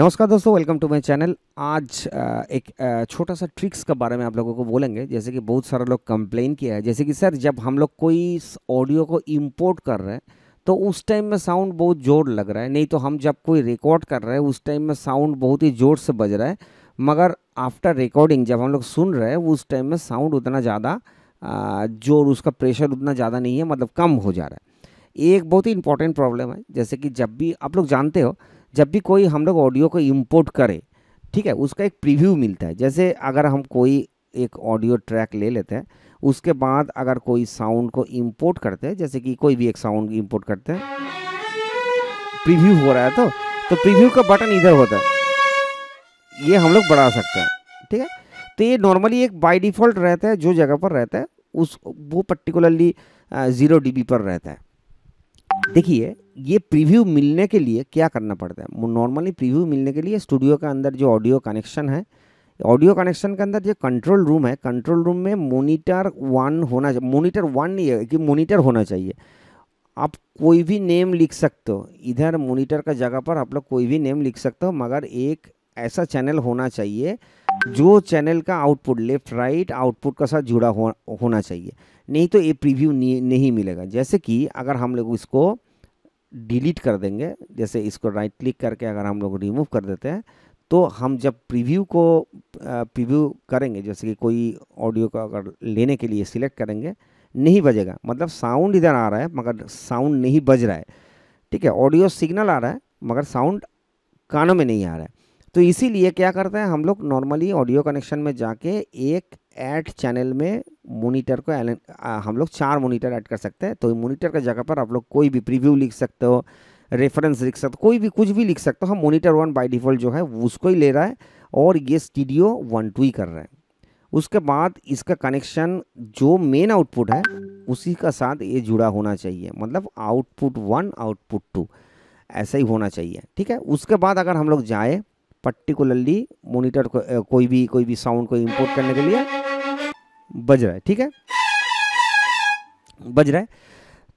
नमस्कार दोस्तों welcome to my channel आज एक छोटा सा ट्रिक्स के बारे में आप लोगों को बोलेंगे जैसे कि बहुत सारा लोग कंप्लेन किया है जैसे कि सर जब हम लोग कोई ऑडियो को इंपोर्ट कर रहे हैं तो उस टाइम में साउंड बहुत जोर लग रहा है नहीं तो हम जब कोई रिकॉर्ड कर रहे हैं उस टाइम में साउंड बहुत ही ज़ोर से बज रहा है मगर आफ्टर रिकॉर्डिंग जब हम लोग सुन रहे हैं उस टाइम में साउंड उतना ज़्यादा जोर उसका प्रेशर उतना ज़्यादा नहीं है मतलब कम हो जा रहा है ये एक बहुत ही इंपॉर्टेंट प्रॉब्लम है जैसे कि जब भी आप लोग जानते हो जब भी कोई हम लोग ऑडियो को इम्पोर्ट करें ठीक है उसका एक प्रीव्यू मिलता है जैसे अगर हम कोई एक ऑडियो ट्रैक ले लेते हैं उसके बाद अगर कोई साउंड को इम्पोर्ट करते हैं जैसे कि कोई भी एक साउंड इम्पोर्ट करते हैं प्रीव्यू हो रहा है तो तो प्रीव्यू का बटन इधर होता है ये हम लोग बढ़ा सकते हैं ठीक है तो ये नॉर्मली एक बाय डिफ़ॉल्ट रहता है जो जगह पर रहता है उस वो पर्टिकुलरली ज़ीरो डी पर रहता है देखिए ये प्रीव्यू मिलने के लिए क्या करना पड़ता है नॉर्मली प्रीव्यू मिलने के लिए स्टूडियो के अंदर जो ऑडियो कनेक्शन है ऑडियो कनेक्शन के अंदर जो कंट्रोल रूम है कंट्रोल रूम में मोनीटर वन होना मोनीटर वन नहीं है कि मोनीटर होना चाहिए आप कोई भी नेम लिख सकते हो इधर मोनीटर का जगह पर आप लोग कोई भी नेम लिख सकते हो मगर एक ऐसा चैनल होना चाहिए जो चैनल का आउटपुट लेफ्ट राइट आउटपुट के साथ जुड़ा हो, होना चाहिए नहीं तो ये प्रीव्यू नहीं मिलेगा जैसे कि अगर हम लोग इसको डिलीट कर देंगे जैसे इसको राइट क्लिक करके अगर हम लोग रिमूव कर देते हैं तो हम जब प्रीव्यू को प्रीव्यू करेंगे जैसे कि कोई ऑडियो का अगर लेने के लिए सिलेक्ट करेंगे नहीं बजेगा मतलब साउंड इधर आ रहा है मगर साउंड नहीं बज रहा है ठीक है ऑडियो सिग्नल आ रहा है मगर साउंड कानों में नहीं आ रहा है तो इसीलिए क्या करते हैं हम लोग नॉर्मली ऑडियो कनेक्शन में जाके एक ऐड चैनल में मोनीटर को हम लोग चार मोनीटर ऐड कर सकते हैं तो मोनीटर का जगह पर आप लोग कोई भी प्रीव्यू लिख सकते हो रेफरेंस लिख सकते हो कोई भी कुछ भी लिख सकते हो हम मोनीटर वन बाई डिफ़ॉल्ट जो है उसको ही ले रहा है और ये स्टीडियो वन टू ही कर रहा है उसके बाद इसका कनेक्शन जो मेन आउटपुट है उसी का साथ ये जुड़ा होना चाहिए मतलब आउटपुट वन आउटपुट टू ऐसा ही होना चाहिए ठीक है उसके बाद अगर हम लोग जाए पर्टिकुलरली मोनिटर को, कोई भी कोई भी साउंड को इंपोर्ट करने के लिए बज रहा है ठीक है बज रहा है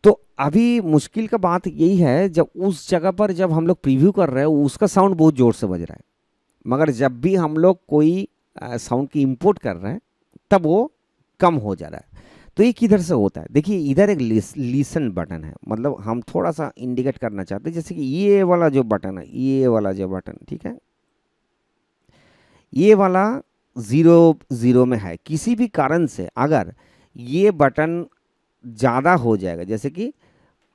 तो अभी मुश्किल का बात यही है जब उस जगह पर जब हम लोग प्रीव्यू कर रहे हैं उसका साउंड बहुत ज़ोर से बज रहा है मगर जब भी हम लोग कोई साउंड की इंपोर्ट कर रहे हैं तब वो कम हो जा रहा है तो ये किधर से होता है देखिए इधर एक लीसन बटन है मतलब हम थोड़ा सा इंडिकेट करना चाहते हैं जैसे कि ये वाला जो बटन है ये वाला जो बटन ठीक है ये वाला ज़ीरो ज़ीरो में है किसी भी कारण से अगर ये बटन ज़्यादा हो जाएगा जैसे कि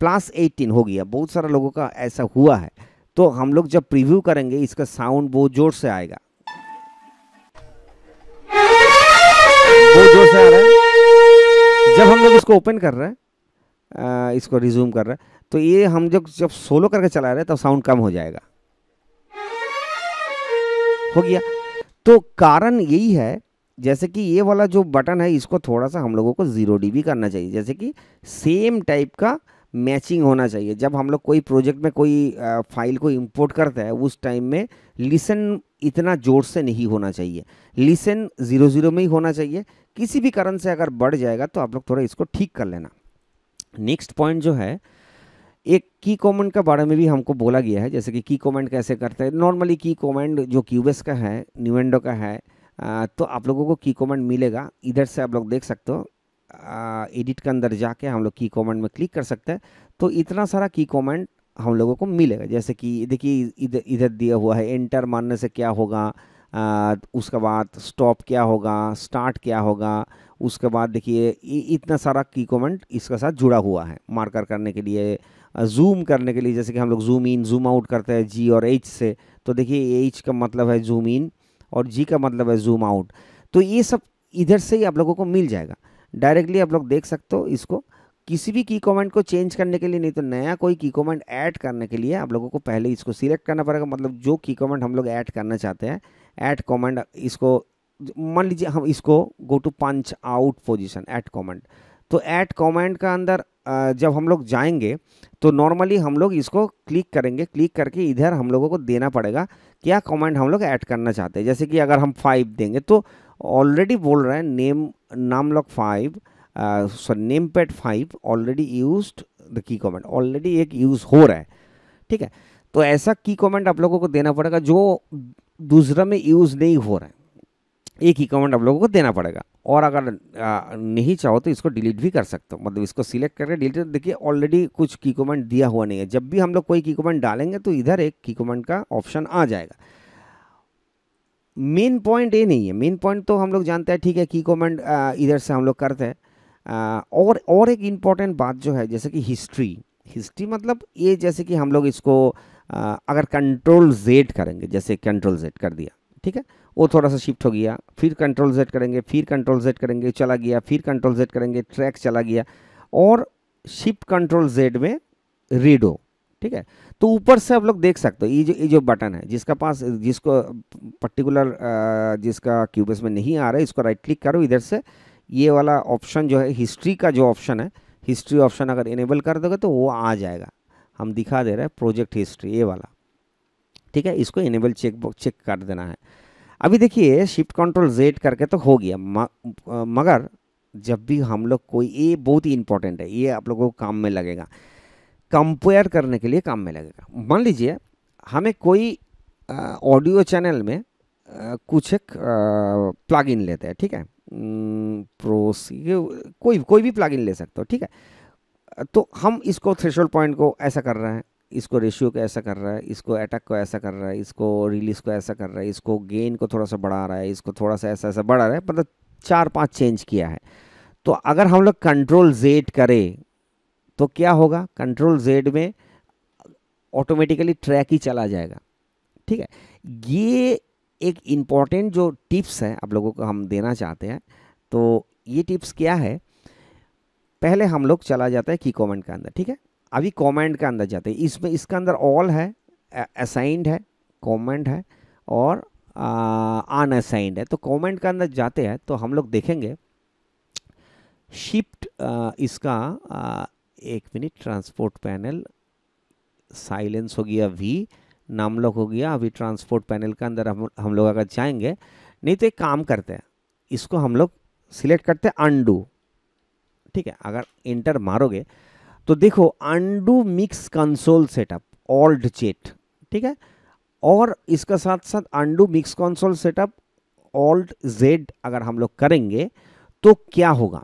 प्लस एटीन हो गया बहुत सारा लोगों का ऐसा हुआ है तो हम लोग जब प्रीव्यू करेंगे इसका साउंड बहुत ज़ोर से आएगा बहुत जोर से आ रहा है जब हम लोग इसको ओपन कर रहे हैं इसको रिज्यूम कर रहे हैं तो ये हम जब जब सोलो करके चला रहे हैं तब तो साउंड कम हो जाएगा हो गया तो कारण यही है जैसे कि ये वाला जो बटन है इसको थोड़ा सा हम लोगों को ज़ीरो डी करना चाहिए जैसे कि सेम टाइप का मैचिंग होना चाहिए जब हम लोग कोई प्रोजेक्ट में कोई फाइल को इंपोर्ट करते हैं उस टाइम में लिसन इतना जोर से नहीं होना चाहिए लिसन ज़ीरो ज़ीरो में ही होना चाहिए किसी भी कारण से अगर बढ़ जाएगा तो आप लोग थोड़ा इसको ठीक कर लेना नेक्स्ट पॉइंट जो है एक की कमेंट के बारे में भी हमको बोला गया है जैसे कि की कमेंट कैसे करते हैं नॉर्मली की कमेंट जो क्यूबेस का है न्यूएंडो का है आ, तो आप लोगों को की कमेंट मिलेगा इधर से आप लोग देख सकते हो एडिट के अंदर जाके हम लोग की कमेंट में क्लिक कर सकते हैं तो इतना सारा की कमेंट हम लोगों को मिलेगा जैसे कि देखिए इधर इधर दिया हुआ है एंटर मारने से क्या होगा आ, उसके बाद स्टॉप क्या होगा स्टार्ट क्या होगा उसके बाद देखिए इतना सारा की कमेंट इसके साथ जुड़ा हुआ है मार्कर करने के लिए जूम करने के लिए जैसे कि हम लोग जूम इन जूम आउट करते हैं जी और एच से तो देखिए एच का मतलब है जूम इन और जी का मतलब है जूम आउट तो ये सब इधर से ही आप लोगों को मिल जाएगा डायरेक्टली आप लोग देख सकते हो इसको किसी भी की कमेंट को चेंज करने के लिए नहीं तो नया कोई की कमेंट ऐड करने के लिए आप लोगों को पहले इसको सिलेक्ट करना पड़ेगा मतलब जो की कमेंट हम लोग ऐड करना चाहते हैं ऐड कमेंट इसको मान लीजिए हम इसको go to punch out position add comment तो ऐड कमेंट का अंदर जब हम लोग जाएंगे तो नॉर्मली हम लोग इसको क्लिक करेंगे क्लिक करके इधर हम लोगों को देना पड़ेगा क्या कमेंट हम लोग ऐड करना चाहते हैं जैसे कि अगर हम फाइव देंगे तो ऑलरेडी बोल रहे हैं नेम नाम lock five sorry name pad five already use the key comment already एक यूज़ हो रहा है ठीक है तो ऐसा की कमेंट आप लोगों को देना पड़ेगा जो दूसरा में यूज़ नहीं हो रहा है एक ही कमेंट आप लोगों को देना पड़ेगा और अगर आ, नहीं चाहो तो इसको डिलीट भी कर सकते हो मतलब इसको सिलेक्ट करके डिलीट देखिए ऑलरेडी कुछ की कमेंट दिया हुआ नहीं है जब भी हम लोग कोई की कमेंट डालेंगे तो इधर एक की कमेंट का ऑप्शन आ जाएगा मेन पॉइंट ये नहीं है मेन पॉइंट तो हम लोग जानते हैं ठीक है की कमेंट इधर से हम लोग करते हैं और और एक इम्पॉर्टेंट बात जो है जैसे कि हिस्ट्री हिस्ट्री मतलब ये जैसे कि हम लोग इसको आ, अगर कंट्रोल जेड करेंगे जैसे कंट्रोल जेड कर दिया ठीक है वो थोड़ा सा शिफ्ट हो गया फिर कंट्रोल जेड करेंगे फिर कंट्रोल जेड करेंगे चला गया फिर कंट्रोल जेड करेंगे ट्रैक चला गया और शिफ्ट कंट्रोल जेड में रीडो ठीक है तो ऊपर से आप लोग देख सकते हो ये जो ये जो बटन है जिसका पास जिसको पर्टिकुलर जिसका क्यूबेस में नहीं आ रहा है इसको राइट क्लिक करो इधर से ये वाला ऑप्शन जो है हिस्ट्री का जो ऑप्शन है हिस्ट्री ऑप्शन अगर इनेबल कर दोगे तो वो आ जाएगा हम दिखा दे रहे हैं प्रोजेक्ट हिस्ट्री ये वाला ठीक है इसको इनेबल चेक चेक कर देना है अभी देखिए शिफ्ट कंट्रोल जेड करके तो हो गया म, मगर जब भी हम लोग कोई ये बहुत ही इंपॉर्टेंट है ये आप लोगों को काम में लगेगा कंपेयर करने के लिए काम में लगेगा मान लीजिए हमें कोई ऑडियो चैनल में आ, कुछ एक प्लग लेते हैं ठीक है प्रोस कोई कोई भी प्लग ले सकते हो ठीक है तो हम इसको थ्रेशोल्ड पॉइंट को ऐसा कर रहे हैं इसको रेशियो को ऐसा कर रहा है इसको अटैक को ऐसा कर रहा है इसको रिलीज को ऐसा कर रहा है इसको गेन को थोड़ा सा बढ़ा रहा है इसको थोड़ा सा ऐसा ऐसा बढ़ा रहा है मतलब चार पांच चेंज किया है तो अगर हम लोग कंट्रोल जेड करें तो क्या होगा कंट्रोल जेड में ऑटोमेटिकली ट्रैक ही चला जाएगा ठीक है ये एक इम्पॉर्टेंट जो टिप्स है आप लोगों को हम देना चाहते हैं तो ये टिप्स क्या है पहले हम लोग चला जाता है की कॉमेंट के अंदर ठीक है अभी कमेंट के अंदर जाते हैं इसमें इसके अंदर ऑल है असाइंड है कमेंट है और अनअसाइंड है तो कमेंट के अंदर जाते हैं तो हम लोग देखेंगे शिफ्ट इसका आ, एक मिनट ट्रांसपोर्ट पैनल साइलेंस हो गया वी नाम लोग हो गया अभी ट्रांसपोर्ट पैनल के अंदर हम हम लोग अगर जाएंगे नहीं तो एक काम करते हैं इसको हम लोग सिलेक्ट करते हैं अनडू ठीक है अगर इंटर मारोगे तो देखो undo mix console setup alt चेट ठीक है और इसका साथ साथ undo mix console setup alt Z अगर हम लोग करेंगे तो क्या होगा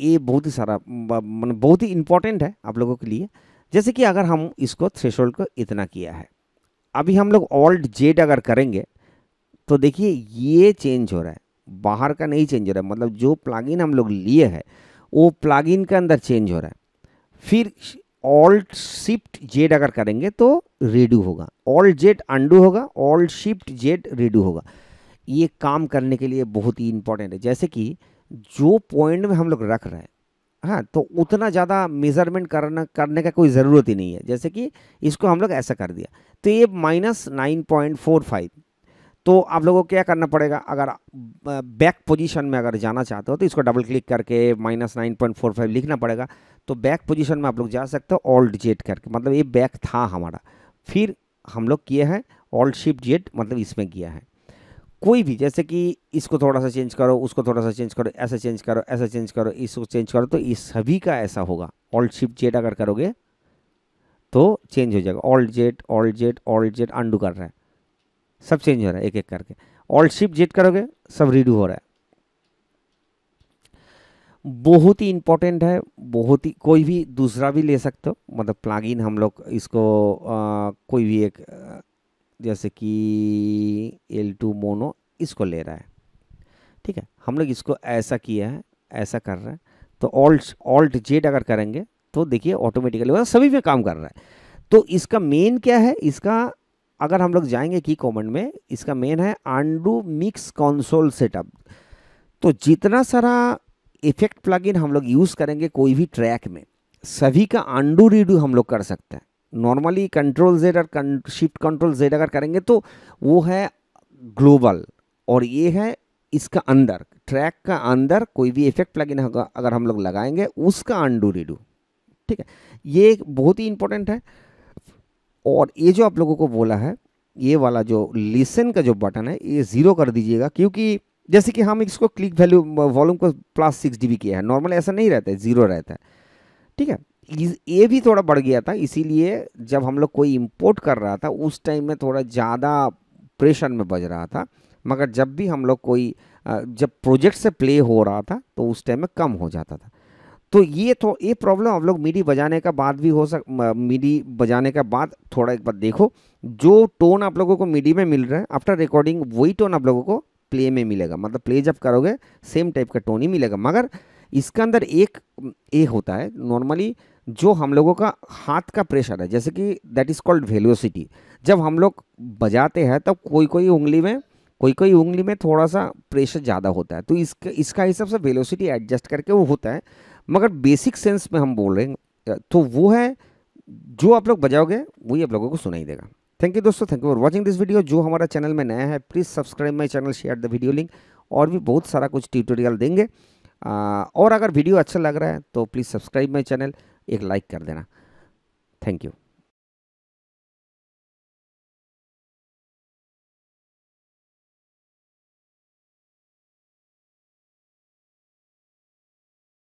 ये बहुत ही सारा मतलब बहुत ही इम्पोर्टेंट है आप लोगों के लिए जैसे कि अगर हम इसको थ्रेशोल्ड को इतना किया है अभी हम लोग ऑल्ट जेड अगर करेंगे तो देखिए ये चेंज हो रहा है बाहर का नहीं चेंज हो रहा है मतलब जो प्लागिन हम लोग लिए है वो प्लागिन के अंदर चेंज हो रहा है फिर ऑल्ट शिफ्ट जेड अगर करेंगे तो रेडू होगा ऑल्ट जेड अंडू होगा ऑल्ट शिफ्ट जेड रेडू होगा ये काम करने के लिए बहुत ही इंपॉर्टेंट है जैसे कि जो पॉइंट में हम लोग रख रहे हैं हाँ तो उतना ज़्यादा मेजरमेंट करना करने का कोई ज़रूरत ही नहीं है जैसे कि इसको हम लोग ऐसा कर दिया तो ये minus nine point four five तो आप लोगों को क्या करना पड़ेगा अगर बैक पोजीशन में अगर जाना चाहते हो तो इसको डबल क्लिक करके minus nine point four five लिखना पड़ेगा तो बैक पोजीशन में आप लोग जा सकते हो ऑल्ट जेड करके मतलब ये बैक था हमारा फिर हम लोग किए हैं ऑल्ट शिफ्ट जेड मतलब इसमें किया है कोई भी जैसे कि इसको थोड़ा सा चेंज करो उसको थोड़ा सा चेंज करो ऐसा चेंज करो ऐसा चेंज करो इसको चेंज करो तो इस सभी का ऐसा होगा ऑल्ट शिफ्ट जेड अगर करोगे तो चेंज हो जाएगा alt Z alt Z alt Z undo कर रहा है सब चेंज हो रहा है एक एक करके ऑल्ट शिफ्ट जेड करोगे सब रीडू हो रहा है बहुत ही इम्पोर्टेंट है बहुत ही कोई भी दूसरा भी ले सकते हो मतलब प्लागिन हम लोग इसको आ, कोई भी एक जैसे कि एल टू मोनो इसको ले रहा है ठीक है हम लोग इसको ऐसा किया है ऐसा कर रहा है तो ऑल्ट ऑल्ट जेड अगर करेंगे तो देखिए ऑटोमेटिकली मतलब सभी में काम कर रहा है तो इसका मेन क्या है इसका अगर हम लोग जाएंगे की कॉमेंट में इसका मेन है आंडू मिक्स कॉन्सोल सेटअप तो जितना सारा इफेक्ट प्लगइन हम लोग यूज़ करेंगे कोई भी ट्रैक में सभी का आंडू रीडू हम लोग कर सकते हैं नॉर्मली कंट्रोल जेड और शिफ्ट कंट्रोल जेड अगर करेंगे तो वो है ग्लोबल और ये है इसका अंदर ट्रैक का अंदर कोई भी इफेक्ट प्लगइन होगा अगर हम लोग लगाएंगे उसका आंडू रीडू ठीक है ये बहुत ही इंपॉर्टेंट है और ये जो आप लोगों को बोला है ये वाला जो लिसन का जो बटन है ये ज़ीरो कर दीजिएगा क्योंकि जैसे कि हम इसको क्लिक वैल्यू वॉल्यूम को प्लस सिक्स डी किया है नॉर्मल ऐसा नहीं रहता है ज़ीरो रहता है ठीक है ये भी थोड़ा बढ़ गया था इसीलिए जब हम लोग कोई इम्पोर्ट कर रहा था उस टाइम में थोड़ा ज़्यादा प्रेशर में बज रहा था मगर जब भी हम लोग कोई जब प्रोजेक्ट से प्ले हो रहा था तो उस टाइम में कम हो जाता था तो ये तो ये प्रॉब्लम हम लोग मीडी बजाने का बाद भी हो सक मीडी बजाने का बाद थोड़ा एक बार देखो जो टोन आप लोगों को मीडी में मिल रहा है आफ्टर रिकॉर्डिंग वही टोन आप लोगों को प्ले में मिलेगा मतलब प्ले जब करोगे सेम टाइप का टोन ही मिलेगा मगर इसके अंदर एक ए होता है नॉर्मली जो हम लोगों का हाथ का प्रेशर है जैसे कि दैट इज़ कॉल्ड वेलोसिटी जब हम लोग बजाते हैं तब कोई कोई उंगली में कोई कोई उंगली में थोड़ा सा प्रेशर ज़्यादा होता है तो इसका इसका हिसाब से वेलोसिटी एडजस्ट करके वो होता है मगर बेसिक सेंस में हम बोल रहे हैं तो वो है जो आप लोग बजाओगे वही आप लोगों को सुनाई देगा थैंक यू दोस्तों thank you for watching this video जो हमारा चैनल में नया है please subscribe my channel share the video link और भी बहुत सारा कुछ ट्यूटोरियल देंगे आ, और अगर वीडियो अच्छा लग रहा है तो प्लीज़ सब्सक्राइब माई चैनल एक लाइक कर देना थैंक यू